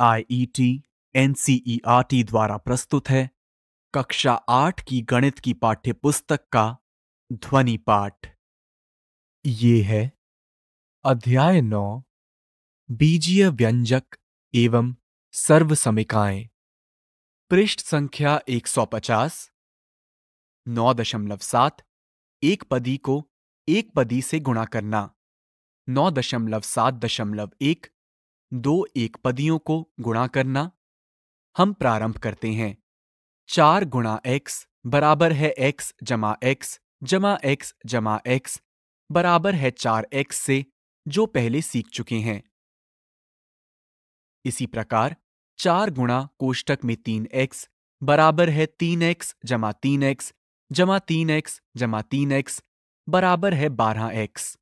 R T e e द्वारा प्रस्तुत है कक्षा आठ की गणित की पाठ्य पुस्तक का ध्वनि पाठ ये है अध्याय नौ बीजीय व्यंजक एवं सर्व समिकाएं पृष्ठ संख्या 150 नौ दशमलव सात एक पदी को एक पदी से गुणा करना नौ दशमलव सात दशमलव एक दो एकपदियों को गुणा करना हम प्रारंभ करते हैं चार गुणा एक्स बराबर है एक्स जमा एक्स जमा एक्स जमा एक्स बराबर है चार एक्स से जो पहले सीख चुके हैं इसी प्रकार चार गुणा कोष्टक में तीन एक्स बराबर है तीन एक्स जमा तीन एक्स जमा तीन एक्स जमा तीन एक्स बराबर है बारह एक्स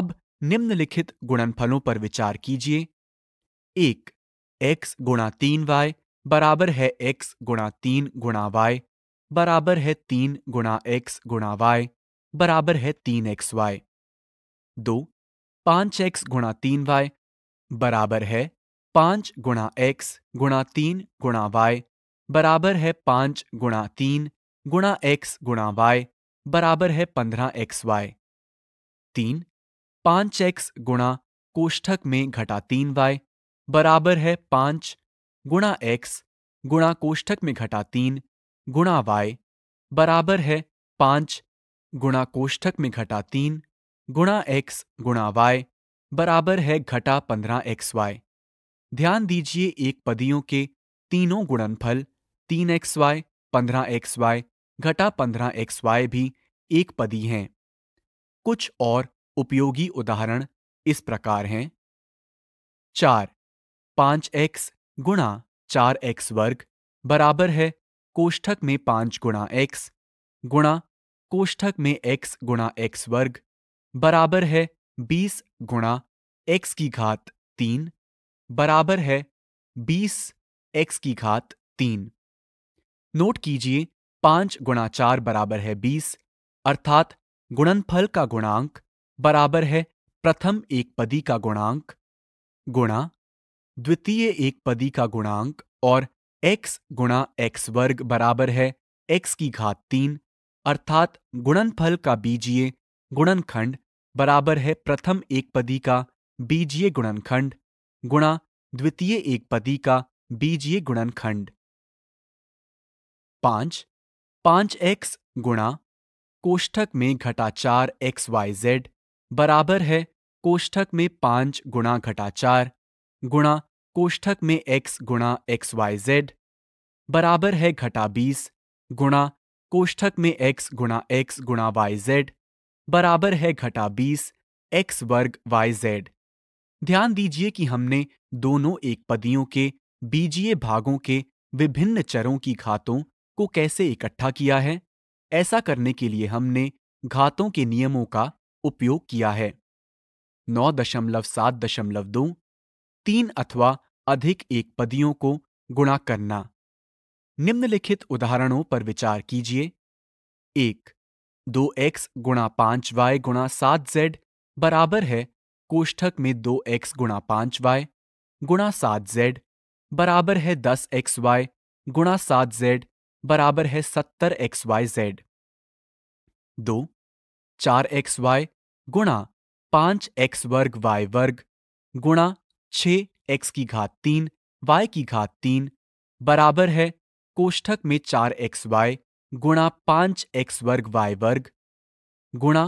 अब निम्नलिखित गुणनफलों पर विचार कीजिए एक एक्स गुणा तीन वाई बराबर है एक्स गुणा तीन गुणा वाई बराबर है तीन गुणा एक्स गुणा वाई बराबर है तीन एक्स वाई दो पांच एक्स गुणा तीन वाई बराबर है पांच गुणा एक्स गुणा तीन गुणा वाई बराबर है पांच गुणा तीन गुणा एक्स गुणा वाई बराबर है पंद्रह एक्स वाई तीन पांच एक्स गुणा कोष्ठक में घटा तीन वाई बराबर है पांच गुणा एक्स गुणा कोष्ठक में घटा तीन गुणा वाई बराबर है पांच गुणा कोष्ठक में घटा तीन गुणा एक्स गुणा वाई बराबर है घटा पंद्रह एक्स वाई ध्यान दीजिए एक पदियों के तीनों गुणनफल तीन एक्स वाई पंद्रह एक्स वाई घटा पंद्रह एक्स वाई भी एक पदी हैं कुछ और उपयोगी उदाहरण इस प्रकार हैं चार पांच एक्स गुणा चार एक्स वर्ग बराबर है कोष्ठक में पांच गुणा एक्स गुणा कोष्ठक में एक्स गुणा एक्स वर्ग बराबर है बीस गुणा एक्स की घात तीन बराबर है बीस एक्स की घात तीन नोट कीजिए पांच गुणा चार बराबर है बीस अर्थात गुणनफल का गुणांक बराबर है प्रथम एक पदी का गुणांक गुणा द्वितीय एक पदी का गुणांक और x गुणा एक्स वर्ग बराबर है x की घात तीन अर्थात गुणनफल का बीजीय गुणनखंड बराबर है प्रथम एक पदी का बीजीय गुणनखंड गुणा द्वितीय एक पदी का बीजीय गुणनखंड पांच पांच एक्स गुणा कोष्ठक में घटाचार एक्स वाई जेड बराबर है कोष्ठक में पांच गुणा घटाचार गुणा कोष्ठक में एक्स गुणा एक्स वाई जेड बराबर है घटा बीस गुणा कोष्ठक में एक्स गुणा एक्स गुणा वाई जेड बराबर है घटा बीस एक्स वर्ग वाई जेड ध्यान दीजिए कि हमने दोनों एक पदियों के बीजीय भागों के विभिन्न चरों की घातों को कैसे इकट्ठा किया है ऐसा करने के लिए हमने घातों के नियमों का उपयोग किया है नौ दशमलव सात दशमलव दो तीन अथवा अधिक एक पदियों को गुणा करना निम्नलिखित उदाहरणों पर विचार कीजिए एक दो एक्स गुणा पांच वाई गुणा सात जेड बराबर है कोष्ठक में दो एक्स गुणा पांच वाई गुणा सात जेड बराबर है दस एक्स वाई गुणा सात जेड बराबर है सत्तर एक्स वाई जेड दो चार एक्स वाई गुणा पांच एक्स वर्ग वाई वर्ग गुणा छे एक्स की घात तीन वाई की घात तीन बराबर है कोष्ठक में चार एक्स वाई गुणा पांच एक्स वर्ग वाई वर्ग गुणा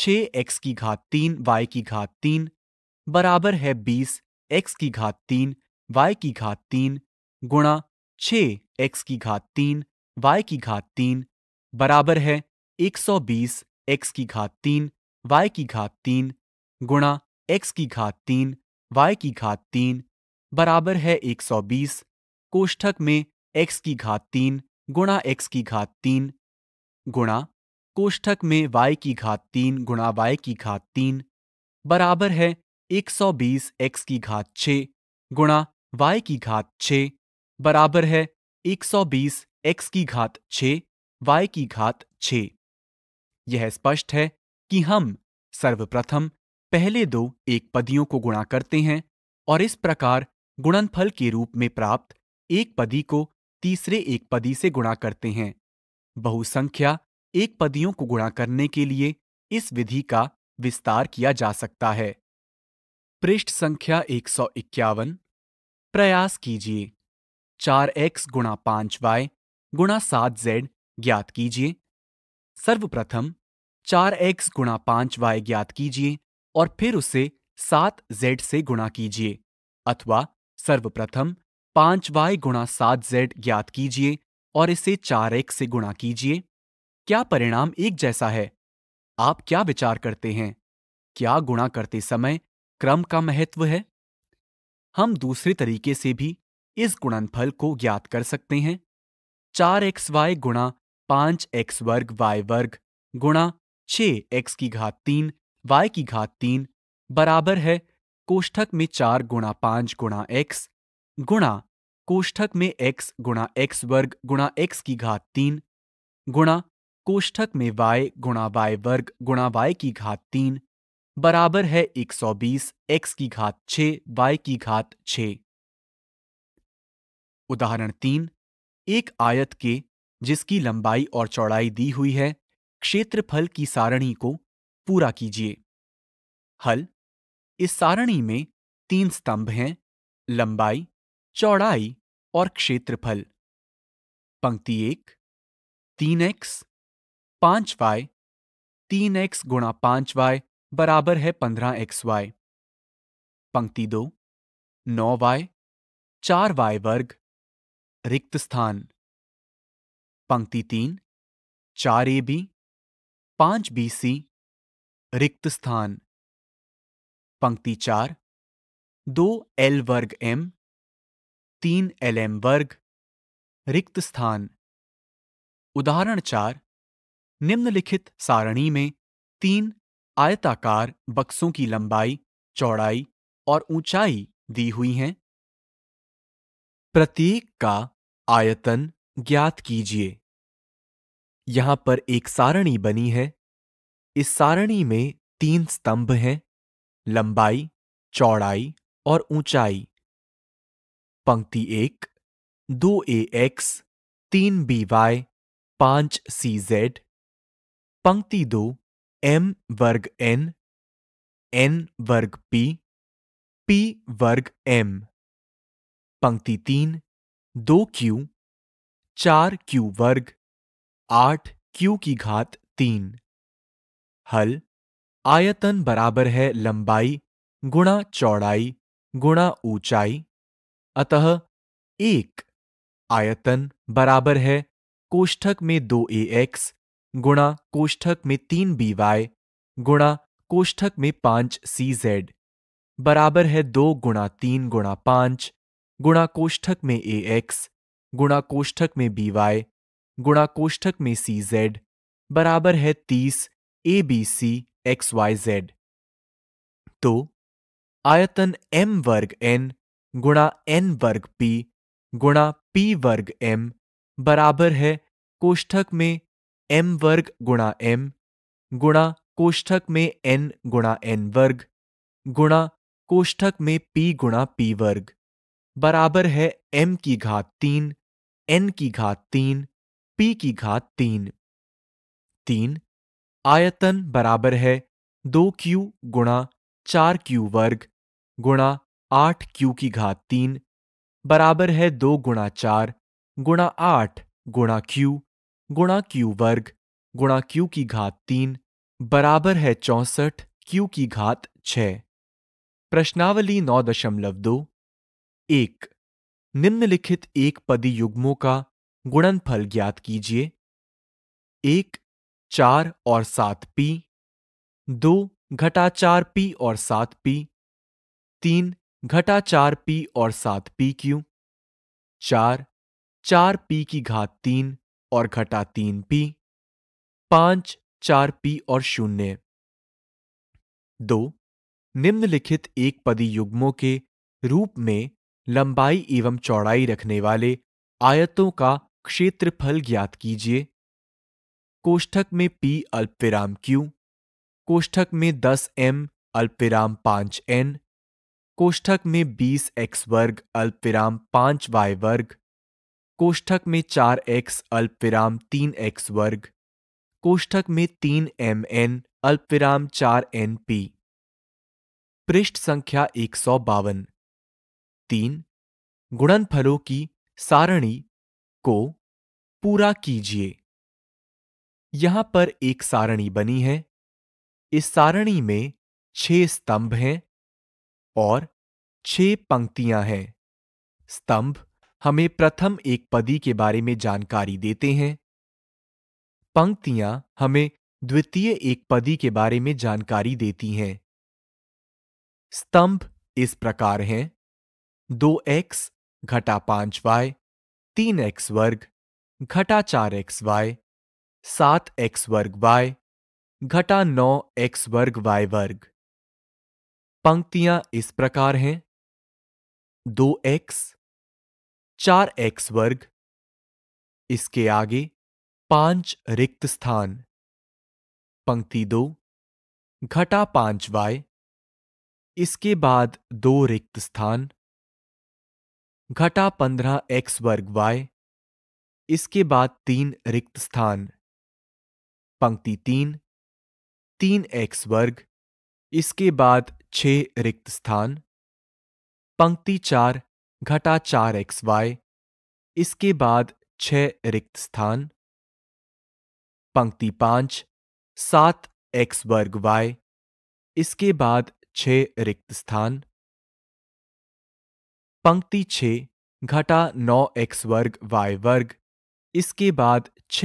छ एक्स की घात तीन वाई की घात तीन बराबर है बीस एक्स की घात तीन वाई की घात तीन गुणा छ एक्स की घात तीन वाई की घात तीन बराबर है एक सौ बीस एक्स की घात तीन वाई की घात तीन गुणा एक्स की घात तीन y की घात तीन बराबर है 120 कोष्ठक में x की घात तीन गुणा एक्स की घात तीन गुणा कोष्ठक में y की घात तीन गुणा वाई की घात तीन बराबर है 120 एक्स की घात छ गुणा वाई की घात छ बराबर है 120 एक्स की घात छ वाई की घात छ यह स्पष्ट है कि हम सर्वप्रथम पहले दो एक पदियों को गुणा करते हैं और इस प्रकार गुणनफल के रूप में प्राप्त एक पदी को तीसरे एक पदी से गुणा करते हैं बहुसंख्या एक पदियों को गुणा करने के लिए इस विधि का विस्तार किया जा सकता है पृष्ठ संख्या एक सौ इक्यावन प्रयास कीजिए चार एक्स गुणा पांच वाई गुणा सात जेड ज्ञात कीजिए सर्वप्रथम चार एक्स गुणा पांच वाई ज्ञात कीजिए और फिर उसे सात जेड से गुणा कीजिए अथवा सर्वप्रथम पांच वाई गुणा सात जेड ज्ञात कीजिए और इसे चार एक्स से गुणा कीजिए क्या परिणाम एक जैसा है आप क्या विचार करते हैं क्या गुणा करते समय क्रम का महत्व है हम दूसरे तरीके से भी इस गुणनफल को ज्ञात कर सकते हैं चार एक्स वाई गुणा पांच एक्स वर्ग वाई वर्ग गुणा छ एक्स की घात तीन वाई की घात तीन बराबर है कोष्ठक में चार गुणा पांच गुणा एक्स गुणा कोष्ठक में एक्स गुणा एक्स वर्ग गुणा एक्स की घात तीन गुणा कोष्ठक में वाई गुणा वाई वर्ग गुणा वाई की घात तीन बराबर है बीस एक्स की घात छ वाई की घात छ उदाहरण तीन एक आयत के जिसकी लंबाई और चौड़ाई दी हुई है क्षेत्रफल की सारणी को पूरा कीजिए हल इस सारणी में तीन स्तंभ हैं लंबाई चौड़ाई और क्षेत्रफल पंक्ति एक तीन एक्स पांच वाई तीन एक्स गुणा पांच वाई बराबर है पंद्रह एक्स वाई पंक्ति दो नौ वाई चार वाई वर्ग रिक्त स्थान पंक्ति तीन चार ए बी पांच बी सी रिक्त स्थान पंक्ति चार दो एल वर्ग एम तीन एल एम वर्ग रिक्त स्थान उदाहरण चार निम्नलिखित सारणी में तीन आयताकार बक्सों की लंबाई चौड़ाई और ऊंचाई दी हुई हैं प्रत्येक का आयतन ज्ञात कीजिए यहां पर एक सारणी बनी है इस सारणी में तीन स्तंभ हैं लंबाई चौड़ाई और ऊंचाई पंक्ति एक दो ए एक्स तीन बी वाई पांच सी जेड पंक्ति दो एम वर्ग एन एन वर्ग पी पी वर्ग एम पंक्ति तीन दो क्यू चार क्यू वर्ग आठ क्यू की घात तीन हल आयतन बराबर है लंबाई गुणा चौड़ाई गुणा ऊंचाई अतः एक आयतन बराबर है कोष्ठक में दो ए एक्स गुणा कोष्ठक में तीन बी वाई गुणा कोष्ठक में पांच सी जेड बराबर है दो गुणा तीन गुणा पांच गुणा कोष्ठक में ए एक्स गुणा कोष्ठक में बी वाई गुणा कोष्ठक में सी जेड बराबर है तीस a b c x y z तो आयतन एम वर्ग एन गुणा एन वर्ग पी गुणा पी वर्ग एम बराबर है कोष्ठक में एम वर्ग गुणा एम गुणा कोष्ठक में एन गुणा एन वर्ग गुणा कोष्ठक में पी गुणा पी वर्ग बराबर है एम की घात तीन एन की घात तीन पी की घात तीन तीन आयतन बराबर है दो क्यू गुणा चार क्यू वर्ग गुणा आठ क्यू की घात तीन बराबर है दो गुणा चार गुणा आठ गुणा क्यू गुणा क्यू वर्ग गुणा क्यू की घात तीन बराबर है चौसठ क्यू की घात छ प्रश्नावली नौ दशमलव दो एक निम्नलिखित एक पदी युग्मों का गुणनफल ज्ञात कीजिए एक चार और सात पी दो घटा चार पी और सात पी तीन घटा चार पी और सात पी क्यू चार चार पी की घात तीन और घटा तीन पी पांच चार पी और शून्य दो निम्नलिखित एक पदी युग्मों के रूप में लंबाई एवं चौड़ाई रखने वाले आयतों का क्षेत्रफल ज्ञात कीजिए कोष्ठक में पी अल्पविराम क्यू कोष्ठक में दस एम अल्पविराम पांच एन कोष्ठक में बीस एक्स वर्ग अल्पविराम पांच वाई वर्ग कोष्ठक में चार एक्स अल्पविराम तीन एक्स वर्ग कोष्ठक में तीन एम एन अल्पविराम चार एन पी पृष्ठ संख्या एक सौ बावन तीन गुणनफलों की सारणी को पूरा कीजिए यहां पर एक सारणी बनी है इस सारणी में छह स्तंभ हैं और छह पंक्तियां हैं स्तंभ हमें प्रथम एक पदी के बारे में जानकारी देते हैं पंक्तियां हमें द्वितीय एक पदी के बारे में जानकारी देती हैं स्तंभ इस प्रकार हैं दो एक्स घटा पांच वाई तीन एक्स वर्ग घटा चार एक्स वाई सात एक्स वर्ग वाई घटा नौ एक्स वर्ग वाई वर्ग पंक्तियां इस प्रकार हैं दो एक्स चार एक्स वर्ग इसके आगे पांच रिक्त स्थान पंक्ति दो घटा पांच वाई इसके बाद दो रिक्त स्थान घटा पंद्रह एक्स वर्ग वाई इसके बाद तीन रिक्त स्थान पंक्ति तीन तीन एक्स वर्ग इसके बाद छ रिक्त स्थान पंक्ति चार घटा चार एक्स वाई इसके बाद छ रिक्त स्थान पंक्ति पांच सात एक्स वर्ग वाई इसके बाद छ रिक्त स्थान पंक्ति छ घटा नौ एक्स वर्ग वाई वर्ग इसके बाद छ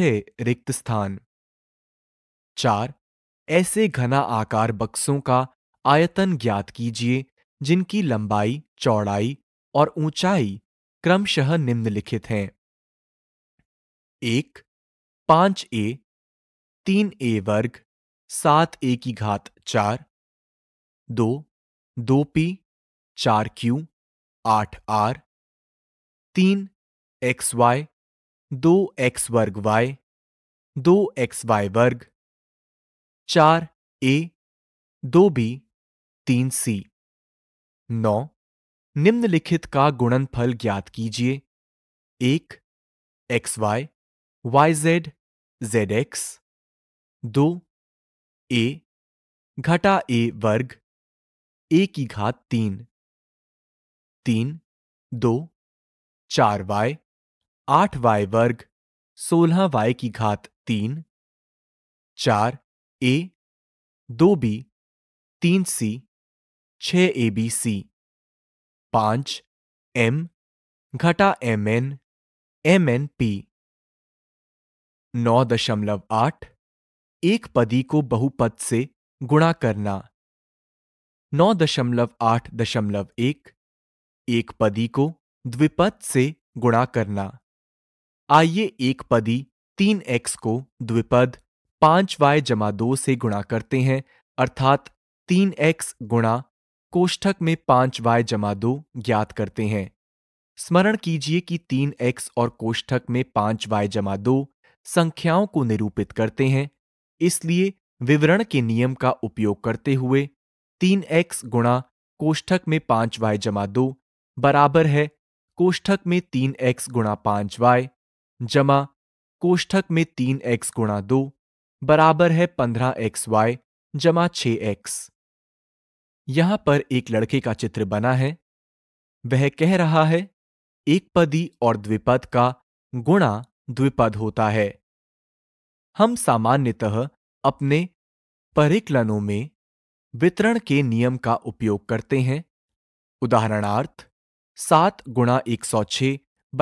रिक्त स्थान चार ऐसे घना आकार बक्सों का आयतन ज्ञात कीजिए जिनकी लंबाई चौड़ाई और ऊंचाई क्रमशः निम्नलिखित हैं एक पांच ए तीन ए वर्ग सात ए की घात चार दो दो पी चार क्यू आठ आर तीन एक्स वाई दो एक्स वर्ग वाई दो एक्स वाई वर्ग चार ए दो बी तीन सी नौ निम्नलिखित का गुणनफल ज्ञात कीजिए एक x y y z z x दो ए घटा ए वर्ग ए की घात तीन तीन दो चार वाई आठ वाई वर्ग सोलह वाई की घात तीन चार ए दो बी तीन सी छ ए बी सी पांच एम घटा m n m n p नौ दशमलव आठ एक पदी को बहुपद से गुणा करना नौ दशमलव आठ दशमलव एक एक पदी को द्विपद से गुणा करना आइए एक पदी तीन एक्स को द्विपद पांच वाई जमा दो से गुणा करते हैं अर्थात तीन एक्स गुणा कोष्ठक में पांच वाई जमा दो ज्ञात करते हैं स्मरण कीजिए कि तीन एक्स और कोष्ठक में पांच वाई जमा दो संख्याओं को निरूपित करते हैं इसलिए विवरण के नियम का उपयोग करते हुए तीन एक्स गुणा कोष्ठक में पांच वाई जमा दो बराबर है कोष्ठक में तीन एक्स गुणा पांच वाई जमा कोष्ठक में तीन एक्स गुणा दो बराबर है पंद्रह एक्स वाई जमा छ एक्स यहां पर एक लड़के का चित्र बना है वह कह रहा है एक पदी और द्विपद का गुणा द्विपद होता है हम सामान्यतः अपने परिकलनों में वितरण के नियम का उपयोग करते हैं उदाहरणार्थ सात गुणा एक सौ छ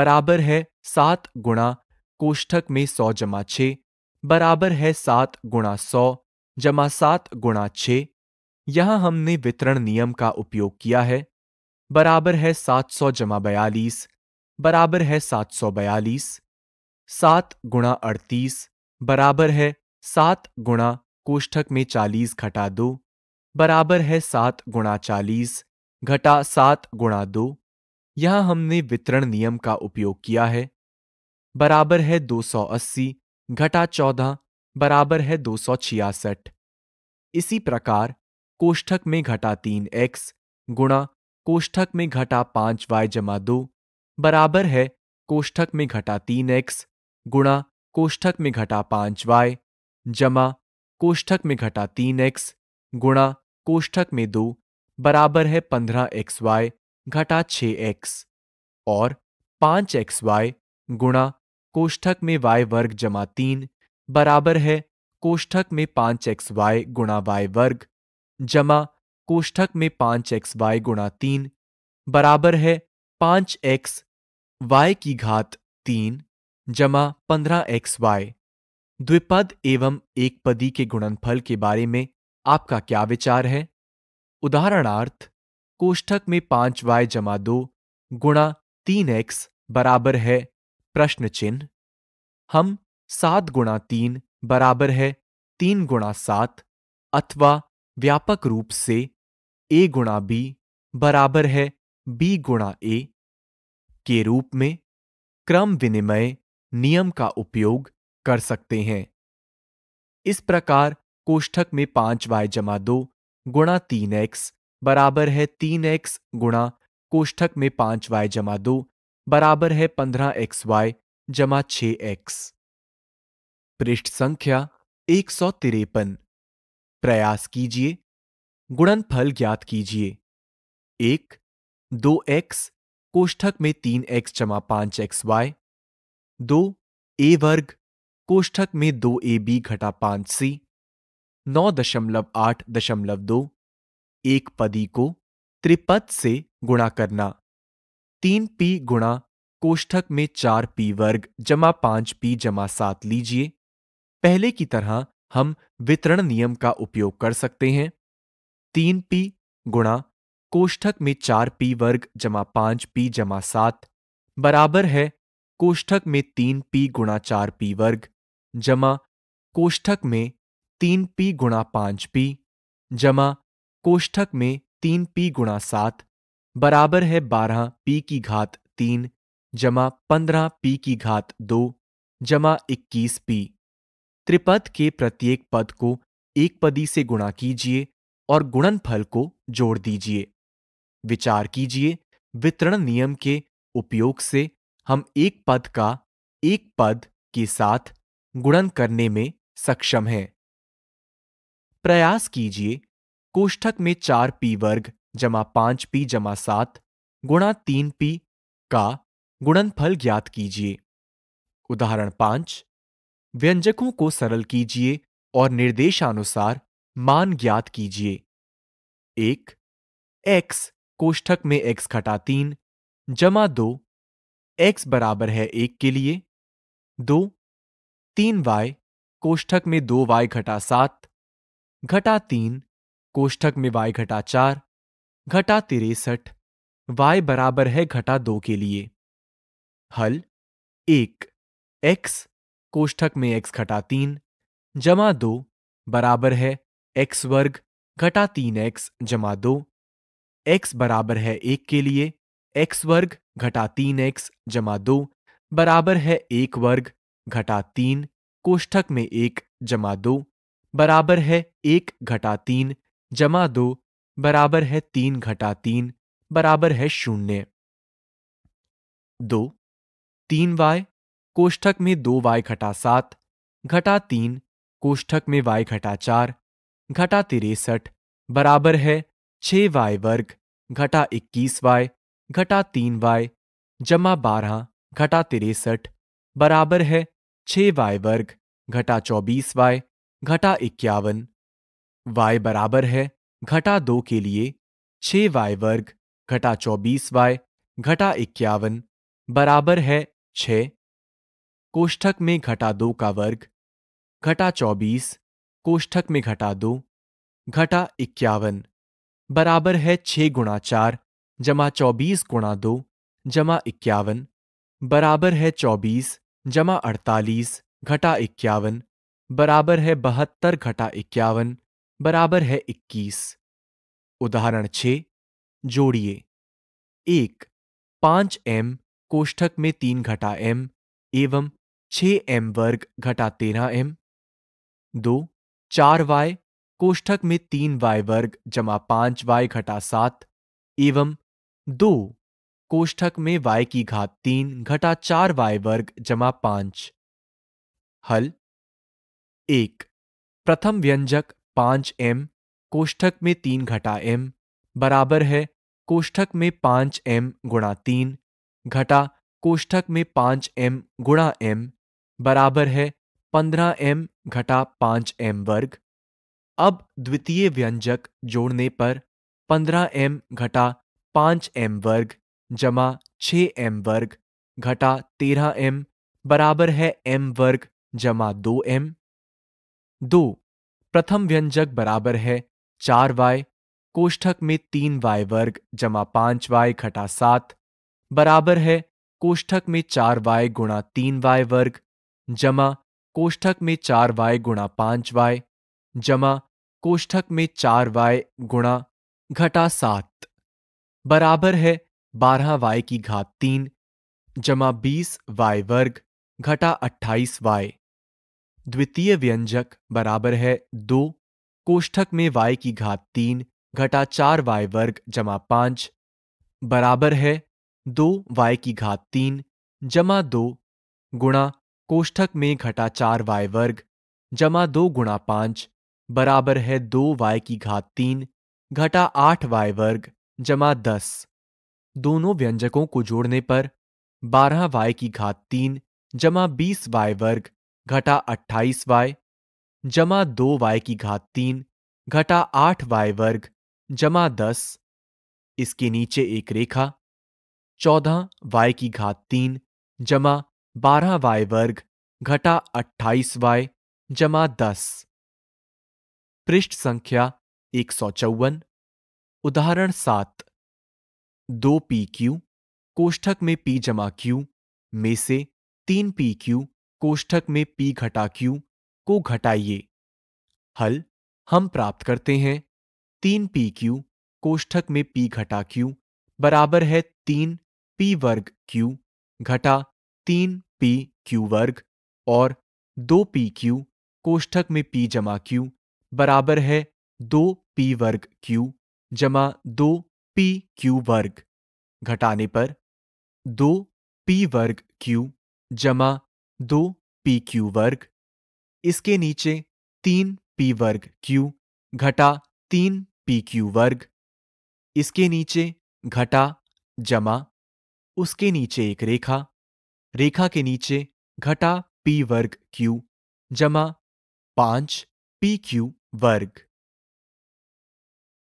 बराबर है सात गुणा कोष्ठक में सौ जमा छः बराबर है सात गुणा सौ जमा सात गुणा छ यहां हमने वितरण नियम का उपयोग किया है बराबर है सात सौ जमा बयालीस बराबर है सात सौ बयालीस सात गुणा अड़तीस बराबर है सात गुणा कोष्ठक में चालीस घटा दो बराबर है सात गुणा चालीस घटा सात गुणा दो यहां हमने वितरण नियम का उपयोग किया है बराबर है दो सौ अस्सी घटा चौदह बराबर है दो सौ छियासठ इसी प्रकार कोष्ठक में घटा तीन एक्स गुणा कोष्ठक में घटा पांच वाई जमा दो बराबर है कोष्ठक में घटा तीन एक्स गुणा कोष्ठक में घटा पांच वाई जमा कोष्ठक में घटा तीन एक्स गुणा कोष्ठक में दो बराबर है पंद्रह एक्स वाई घटा छ एक्स और पांच एक्स वाई गुणा कोष्ठक में वाई वर्ग जमा तीन बराबर है कोष्ठक में पांच एक्स वाई गुणा वाई वर्ग जमा कोष्ठक में पांच एक्स वाई गुणा तीन बराबर है पांच एक्स वाई की घात तीन जमा पंद्रह एक्स वाई द्विपद एवं एक पदी के गुणनफल के बारे में आपका क्या विचार है उदाहरणार्थ कोष्ठक में पांच वाई जमा दो गुणा तीन एक्स बराबर है प्रश्न चिन्ह हम सात गुणा तीन बराबर है तीन गुणा सात अथवा व्यापक रूप से ए गुणा बी बराबर है बी गुणा ए के रूप में क्रम विनिमय नियम का उपयोग कर सकते हैं इस प्रकार कोष्ठक में पांच वाई जमा दो गुणा तीन एक्स बराबर है तीन एक्स गुणा कोष्ठक में पांच वाई जमा दो बराबर है पंद्रह एक्स वाई जमा छ एक्स पृष्ठ संख्या एक सौ तिरपन प्रयास कीजिए गुणनफल ज्ञात कीजिए एक दो एक्स कोष्ठक में तीन एक्स जमा पांच एक्स वाई दो ए वर्ग कोष्ठक में दो ए बी घटा पांच सी नौ दशमलव आठ दशमलव दो एक पदी को त्रिपद से गुणा करना तीन पी गुणा कोष्ठक में चार पी वर्ग जमा पांच पी जमा सात लीजिए पहले की तरह हम वितरण नियम का उपयोग कर सकते हैं तीन पी गुणा कोष्ठक में चार पी वर्ग जमा पांच पी जमा सात बराबर है कोष्ठक में तीन पी गुणा चार पी वर्ग जमा कोष्ठक में तीन पी गुणा पांच पी जमा कोष्ठक में तीन पी गुणा सात बराबर है बारह पी की घात तीन जमा पंद्रह पी की घात दो जमा इक्कीस पी त्रिपद के प्रत्येक पद को एक पदी से गुणा कीजिए और गुणनफल को जोड़ दीजिए विचार कीजिए वितरण नियम के उपयोग से हम एक पद का एक पद के साथ गुणन करने में सक्षम हैं प्रयास कीजिए कोष्ठक में चार पी वर्ग जमा पांच पी जमा सात गुणा तीन पी का गुणनफल ज्ञात कीजिए उदाहरण पांच व्यंजकों को सरल कीजिए और निर्देशानुसार मान ज्ञात कीजिए एक एक्स कोष्ठक में एक्स घटा तीन जमा दो एक्स बराबर है एक के लिए दो तीन वाई कोष्ठक में दो वाई घटा सात घटा तीन कोष्ठक में वाई घटा चार घटा तिरसठ वाई बराबर है घटा दो के लिए हल एक एक्स कोष्ठक में एक्स घटा तीन जमा दो बराबर है एक्स वर्ग घटा तीन एक्स जमा दो एक्स बराबर है एक के लिए एक्स वर्ग घटा तीन एक्स जमा दो बराबर है एक वर्ग घटा तीन कोष्ठक में एक जमा दो बराबर है एक घटा तीन जमा दो बराबर है तीन घटा तीन बराबर है शून्य दो तीन वाय कोष्ठक में दो वाय घटा सात घटा तीन कोष्ठक में वाय घटा चार घटा तिरसठ बराबर है छ वाय वर्ग घटा इक्कीस वाय घटा तीन वाय जमा बारह घटा तिरसठ बराबर है छ वाय वर्ग घटा चौबीस वाय घटा इक्यावन वाय बराबर है घटा दो के लिए छ वाई वर्ग घटा चौबीस वाई घटा इक्यावन बराबर है छ कोष्ठक में घटा दो का वर्ग घटा चौबीस कोष्ठक में घटा दो घटा इक्यावन बराबर है छ गुणा चार जमा चौबीस गुणा दो जमा इक्यावन बराबर है चौबीस जमा अड़तालीस घटा इक्यावन बराबर है बहत्तर घटा इक्यावन बराबर है 21। उदाहरण 6 जोड़िए एक पांच एम कोष्ठक में तीन घटा एम एवं छ एम वर्ग घटा तेरह एम दो चार वाई कोष्ठक में तीन वाई वर्ग जमा पांच वाय घटा सात एवं दो कोष्ठक में वाय की घात तीन घटा चार वाई वर्ग जमा पांच हल एक प्रथम व्यंजक पांच एम कोष्ठक में तीन घटा एम बराबर है कोष्ठक में पांच एम गुणा तीन घटा कोष्ठक में पांच एम गुणा एम बराबर है पंद्रह एम घटा पांच एम वर्ग अब द्वितीय व्यंजक जोड़ने पर पंद्रह एम घटा पांच एम वर्ग जमा छ एम वर्ग घटा तेरह एम बराबर है एम वर्ग जमा दो एम दो प्रथम व्यंजक बराबर है चार वाय कोष्ठक में तीन वाय वर्ग जमा पांच वाय घटा सात बराबर है कोष्ठक में चार वाय गुणा तीन वाय वर्ग जमा कोष्ठक में चार वाय गुणा पांच वाय जमा कोष्ठक में चार वाय गुणा घटा सात बराबर है बारह वाय की घात तीन जमा बीस वाय वर्ग घटा अट्ठाईस वाय द्वितीय व्यंजक बराबर है दो कोष्ठक में y की घात तीन घटा चार वाई वर्ग जमा पांच बराबर है दो वाय की घात तीन जमा दो गुणा कोष्ठक में घटा चार वाय वर्ग जमा दो गुणा पांच बराबर है दो वाय की घात तीन घटा आठ वाय वर्ग जमा दस दोनों व्यंजकों को जोड़ने पर बारह वाय की घात तीन जमा बीस वाई वर्ग घटा अट्ठाईस वाई जमा दो वाई की घात तीन घटा आठ वाय वर्ग जमा दस इसके नीचे एक रेखा चौदह वाई की घात तीन जमा बारह वाई वर्ग घटा अट्ठाईस वाई जमा दस पृष्ठ संख्या एक सौ चौवन उदाहरण सात दो पी क्यू कोष्ठक में पी जमा क्यू में से तीन पी क्यू कोष्ठक में पी घटा क्यू को घटाइए हल हम प्राप्त करते हैं तीन पी क्यू कोष्ठक में पी घटा क्यू बराबर है तीन पी वर्ग क्यू घटा तीन पी क्यू वर्ग और दो पी क्यू कोष्ठक में पी जमा क्यू बराबर है दो पी वर्ग क्यू जमा दो पी क्यू वर्ग घटाने पर दो पी वर्ग क्यू जमा दो पी क्यू वर्ग इसके नीचे तीन पी वर्ग क्यू घटा तीन पी क्यू वर्ग इसके नीचे घटा जमा उसके नीचे एक रेखा रेखा के नीचे घटा पी वर्ग क्यू जमा पांच पी क्यू वर्ग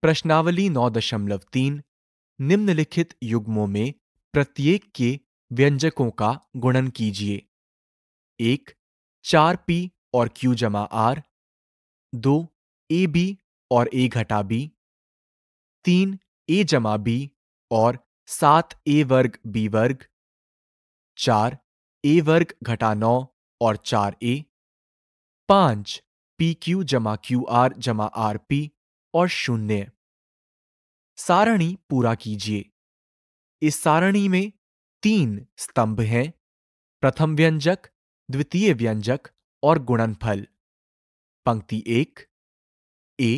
प्रश्नावली नौ दशमलव तीन निम्नलिखित युग्मों में प्रत्येक के व्यंजकों का गुणन कीजिए एक चार पी और क्यू जमा आर दो ए बी और ए घटा बी तीन ए जमा बी और सात ए वर्ग बी वर्ग चार ए वर्ग घटा नौ और चार ए पांच पी क्यू जमा क्यू आर जमा आर पी और शून्य सारणी पूरा कीजिए इस सारणी में तीन स्तंभ हैं प्रथम व्यंजक द्वितीय व्यंजक और गुणनफल पंक्ति एक ए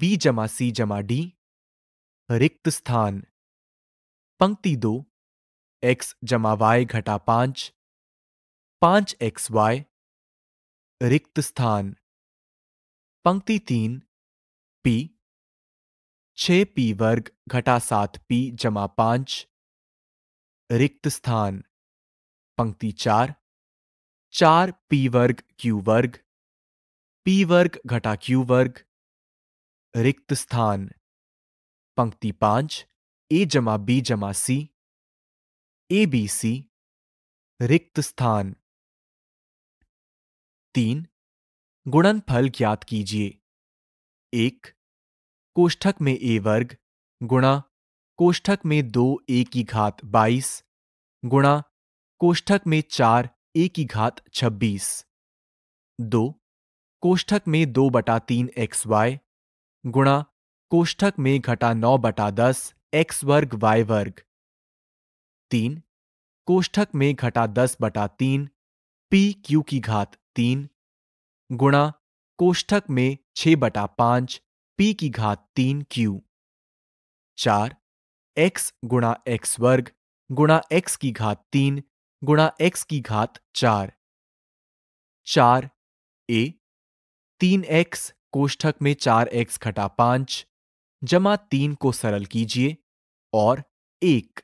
बी जमा सी जमा डी रिक्त स्थान पंक्ति दो एक्स जमा वाई घटा पांच पांच एक्स वाई रिक्त स्थान पंक्ति तीन पी छ पी वर्ग घटा सात पी जमा पांच रिक्त स्थान पंक्ति चार चार पी वर्ग क्यू वर्ग पी वर्ग घटा क्यू वर्ग रिक्त स्थान पंक्ति पांच ए जमा बी जमा सी ए बी सी रिक्त स्थान तीन गुणनफल ज्ञात कीजिए एक कोष्ठक में ए वर्ग गुणा कोष्ठक में दो ए की घात बाईस गुणा कोष्ठक में चार ए की घात छब्बीस दो कोष्ठक में दो बटा तीन एक्स वाई गुणा कोष्ठक में घटा नौ बटा दस एक्स वर्ग वाई वर्ग तीन कोष्ठक में घटा दस बटा तीन पी क्यू की घात तीन गुणा कोष्ठक में छ बटा पांच पी की घात तीन क्यू चार एक्स गुणा एक्स वर्ग गुणा एक्स की घात तीन गुणा एक्स की घात चार चार ए तीन एक्स कोष्ठक में चार एक्स घटा पांच जमा तीन को सरल कीजिए और एक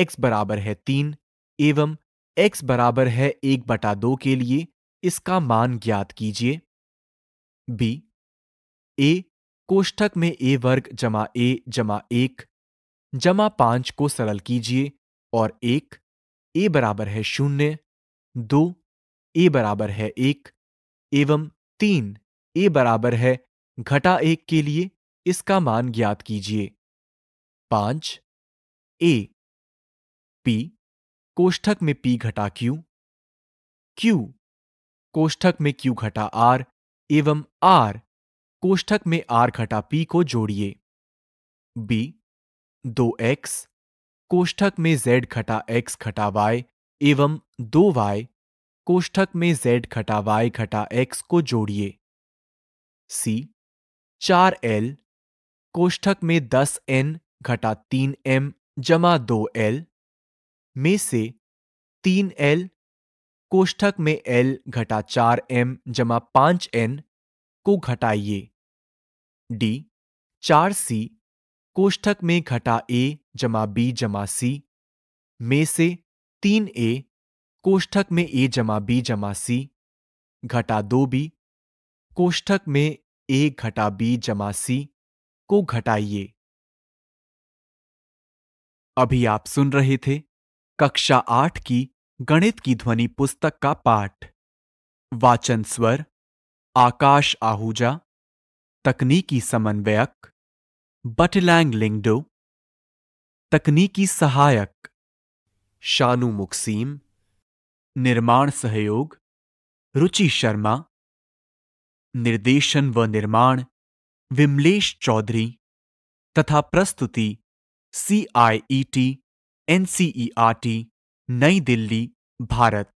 एक्स बराबर है तीन एवं एक्स बराबर है एक बटा दो के लिए इसका मान ज्ञात कीजिए बी ए कोष्ठक में ए वर्ग जमा ए जमा एक जमा पांच को सरल कीजिए और एक ए बराबर है शून्य दो ए बराबर है एक एवं तीन ए बराबर है घटा एक के लिए इसका मान ज्ञात कीजिए पांच ए पी कोष्ठक में पी घटा क्यू क्यू कोष्ठक में क्यू घटा आर एवं आर कोष्ठक में आर घटा पी को जोड़िए बी दो एक्स कोष्ठक में z घटा x घटा y एवं दो वाई कोष्ठक में z घटा y घटा x को जोड़िए c चार एल कोष्ठक में दस एन घटा तीन एम जमा दो एल में से तीन एल कोष्ठक में एल घटा चार एम जमा पांच एन को घटाइए डी चार सी कोष्ठक में घटा ए जमा बी जमा सी में से तीन ए कोष्ठक में ए जमा बी जमा सी घटा दो बी कोष्ठक में ए घटा बी जमा सी को घटाइए अभी आप सुन रहे थे कक्षा आठ की गणित की ध्वनि पुस्तक का पाठ वाचन स्वर आकाश आहूजा तकनीकी समन्वयक बटलैंग लिंगडो तकनीकी सहायक शानू मुक्सीम निर्माण सहयोग रुचि शर्मा निर्देशन व निर्माण विमलेश चौधरी तथा प्रस्तुति C I E T N C E R T New Delhi Bharat